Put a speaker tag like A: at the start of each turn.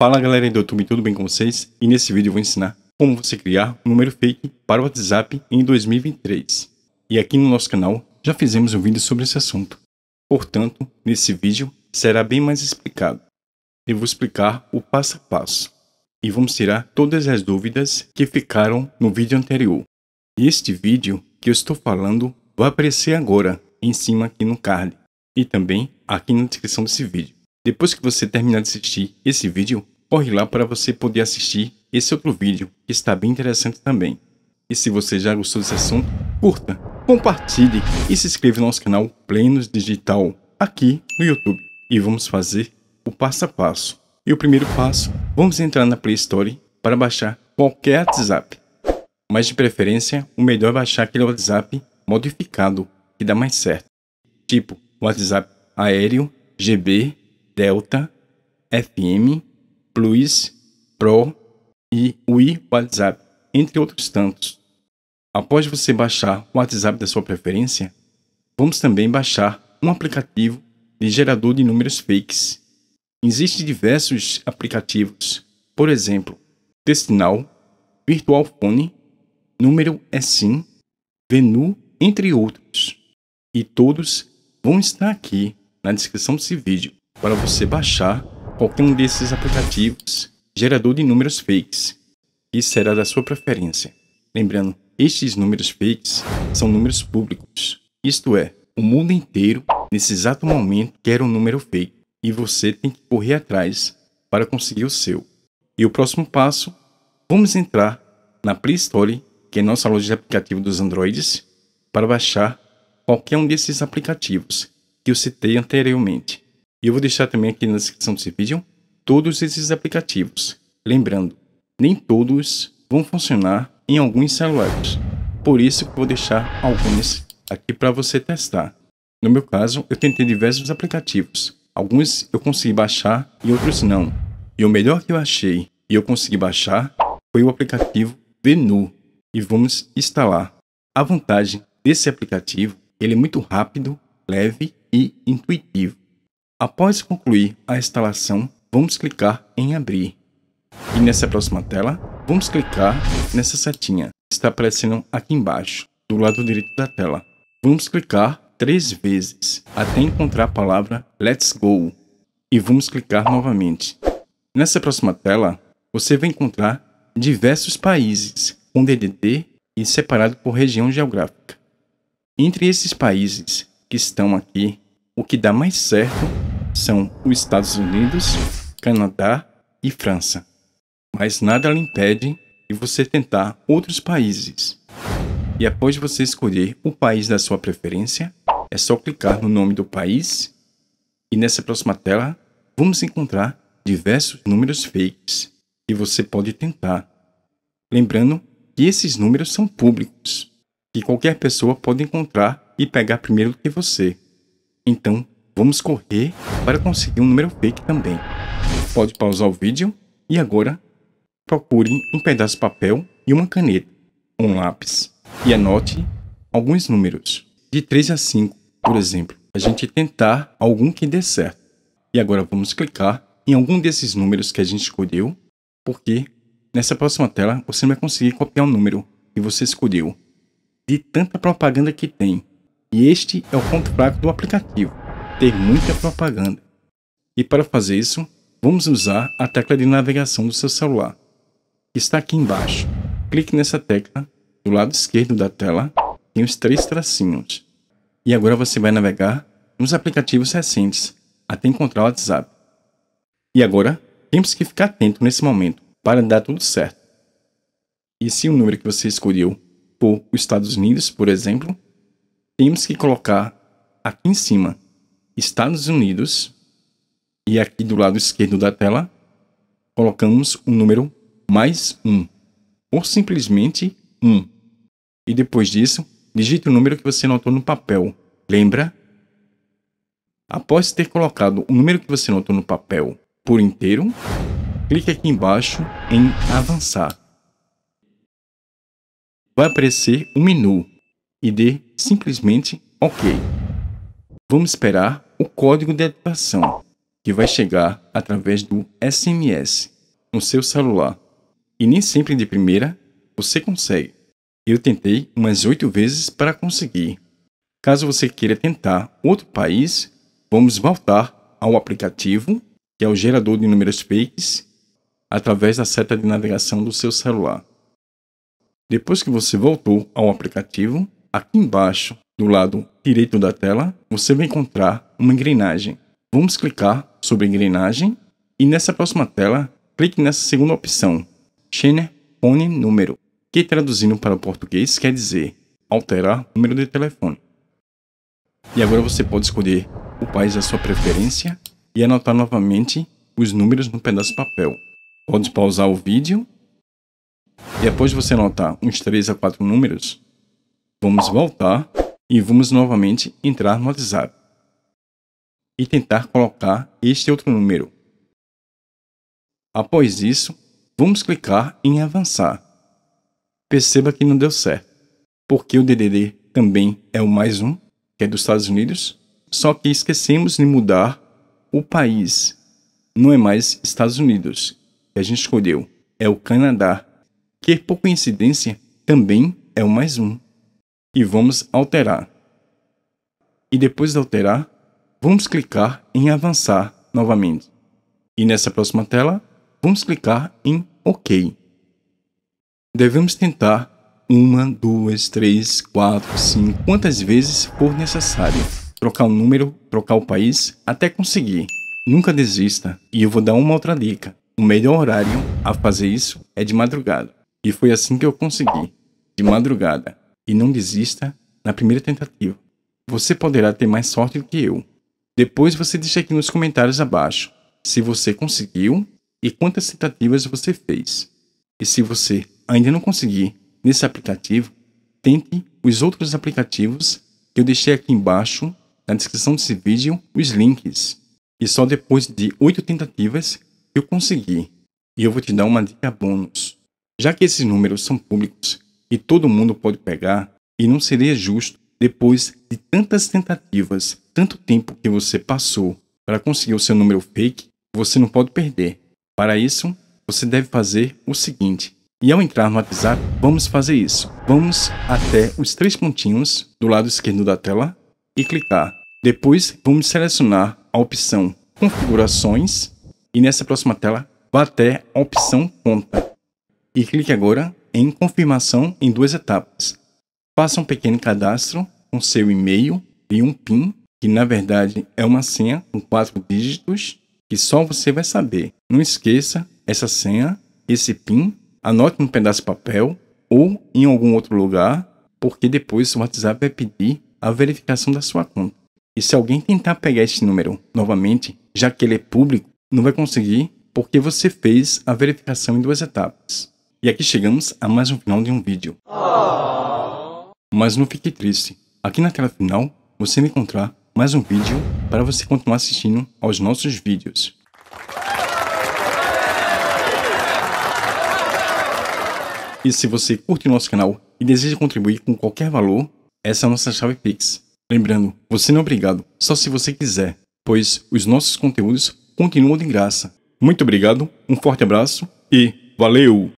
A: Fala galera do YouTube, tudo bem com vocês? E nesse vídeo eu vou ensinar como você criar um número fake para o WhatsApp em 2023. E aqui no nosso canal já fizemos um vídeo sobre esse assunto. Portanto, nesse vídeo será bem mais explicado. Eu vou explicar o passo a passo. E vamos tirar todas as dúvidas que ficaram no vídeo anterior. E este vídeo que eu estou falando vai aparecer agora, em cima aqui no card. E também aqui na descrição desse vídeo. Depois que você terminar de assistir esse vídeo, corre lá para você poder assistir esse outro vídeo, que está bem interessante também. E se você já gostou desse assunto, curta, compartilhe e se inscreva no nosso canal Plenos Digital, aqui no YouTube. E vamos fazer o passo a passo. E o primeiro passo, vamos entrar na Play Store para baixar qualquer WhatsApp. Mas de preferência, o melhor é baixar aquele WhatsApp modificado, que dá mais certo. Tipo WhatsApp aéreo, GB Delta, FM, Plus, Pro e Wii WhatsApp, entre outros tantos. Após você baixar o WhatsApp da sua preferência, vamos também baixar um aplicativo de gerador de números fakes. Existem diversos aplicativos, por exemplo, Testinal, Virtual Phone, Número é Sim, Venu, entre outros. E todos vão estar aqui na descrição desse vídeo para você baixar qualquer um desses aplicativos gerador de números fakes, que será da sua preferência. Lembrando, estes números fakes são números públicos, isto é, o mundo inteiro, nesse exato momento, quer um número fake e você tem que correr atrás para conseguir o seu. E o próximo passo, vamos entrar na Play Store, que é nossa loja de aplicativo dos Androids, para baixar qualquer um desses aplicativos que eu citei anteriormente. E eu vou deixar também aqui na descrição desse vídeo todos esses aplicativos. Lembrando, nem todos vão funcionar em alguns celulares. Por isso que vou deixar alguns aqui para você testar. No meu caso, eu tentei diversos aplicativos. Alguns eu consegui baixar e outros não. E o melhor que eu achei e eu consegui baixar foi o aplicativo Venu. E vamos instalar. A vantagem desse aplicativo, ele é muito rápido, leve e intuitivo. Após concluir a instalação, vamos clicar em abrir. E nessa próxima tela, vamos clicar nessa setinha que está aparecendo aqui embaixo, do lado direito da tela. Vamos clicar três vezes até encontrar a palavra Let's Go e vamos clicar novamente. Nessa próxima tela, você vai encontrar diversos países com DDD e separado por região geográfica. Entre esses países que estão aqui, o que dá mais certo são os Estados Unidos, Canadá e França. Mas nada lhe impede de você tentar outros países. E após você escolher o país da sua preferência, é só clicar no nome do país e nessa próxima tela vamos encontrar diversos números fakes que você pode tentar. Lembrando que esses números são públicos, que qualquer pessoa pode encontrar e pegar primeiro que você. Então, Vamos correr para conseguir um número fake também. Pode pausar o vídeo e agora procure um pedaço de papel e uma caneta, um lápis e anote alguns números, de 3 a 5, por exemplo. A gente tentar algum que dê certo. E agora vamos clicar em algum desses números que a gente escolheu, porque nessa próxima tela você vai conseguir copiar o um número que você escolheu, de tanta propaganda que tem. E este é o ponto fraco do aplicativo ter muita propaganda. E para fazer isso, vamos usar a tecla de navegação do seu celular. que Está aqui embaixo. Clique nessa tecla, do lado esquerdo da tela, tem os três tracinhos. E agora você vai navegar nos aplicativos recentes, até encontrar o WhatsApp. E agora, temos que ficar atento nesse momento, para dar tudo certo. E se o número que você escolheu for os Estados Unidos, por exemplo, temos que colocar aqui em cima Estados Unidos, e aqui do lado esquerdo da tela, colocamos o um número mais 1, um, ou simplesmente 1. Um. E depois disso, digite o número que você anotou no papel. Lembra? Após ter colocado o número que você anotou no papel por inteiro, clique aqui embaixo em Avançar. Vai aparecer um menu e dê simplesmente OK. Vamos esperar o código de ativação, que vai chegar através do SMS no seu celular. E nem sempre de primeira você consegue. Eu tentei umas oito vezes para conseguir. Caso você queira tentar outro país, vamos voltar ao aplicativo, que é o gerador de números fakes, através da seta de navegação do seu celular. Depois que você voltou ao aplicativo, aqui embaixo do lado direito da tela, você vai encontrar uma engrenagem. Vamos clicar sobre engrenagem e nessa próxima tela, clique nessa segunda opção, Chainer Phone Número, que traduzindo para o português quer dizer alterar número de telefone. E agora você pode escolher o país da sua preferência e anotar novamente os números no pedaço de papel. Pode pausar o vídeo e após você anotar uns 3 a 4 números, vamos voltar e vamos novamente entrar no WhatsApp e tentar colocar este outro número. Após isso, vamos clicar em avançar. Perceba que não deu certo, porque o DDD também é o mais um, que é dos Estados Unidos, só que esquecemos de mudar o país. Não é mais Estados Unidos que a gente escolheu, é o Canadá, que por coincidência também é o mais um e vamos alterar. E depois de alterar, vamos clicar em avançar novamente. E nessa próxima tela, vamos clicar em OK. Devemos tentar uma, duas, três, quatro, cinco, quantas vezes for necessário. Trocar o número, trocar o país, até conseguir. Nunca desista. E eu vou dar uma outra dica. O melhor horário a fazer isso é de madrugada. E foi assim que eu consegui. De madrugada e não desista na primeira tentativa. Você poderá ter mais sorte do que eu. Depois você deixa aqui nos comentários abaixo se você conseguiu e quantas tentativas você fez. E se você ainda não conseguir nesse aplicativo, tente os outros aplicativos que eu deixei aqui embaixo na descrição desse vídeo os links. E só depois de oito tentativas eu consegui. E eu vou te dar uma dica bônus. Já que esses números são públicos que todo mundo pode pegar e não seria justo depois de tantas tentativas, tanto tempo que você passou para conseguir o seu número fake, você não pode perder. Para isso, você deve fazer o seguinte. E ao entrar no WhatsApp, vamos fazer isso. Vamos até os três pontinhos do lado esquerdo da tela e clicar. Depois, vamos selecionar a opção Configurações e nessa próxima tela, vá até a opção Conta. E clique agora em confirmação em duas etapas. Faça um pequeno cadastro com seu e-mail e um PIN, que na verdade é uma senha com quatro dígitos, que só você vai saber. Não esqueça essa senha, esse PIN, anote num pedaço de papel ou em algum outro lugar, porque depois o WhatsApp vai pedir a verificação da sua conta. E se alguém tentar pegar esse número novamente, já que ele é público, não vai conseguir porque você fez a verificação em duas etapas. E aqui chegamos a mais um final de um vídeo. Oh. Mas não fique triste, aqui na tela final você vai encontrar mais um vídeo para você continuar assistindo aos nossos vídeos. E se você curte o nosso canal e deseja contribuir com qualquer valor, essa é a nossa chave Pix. Lembrando, você não é obrigado, só se você quiser, pois os nossos conteúdos continuam de graça. Muito obrigado, um forte abraço e valeu!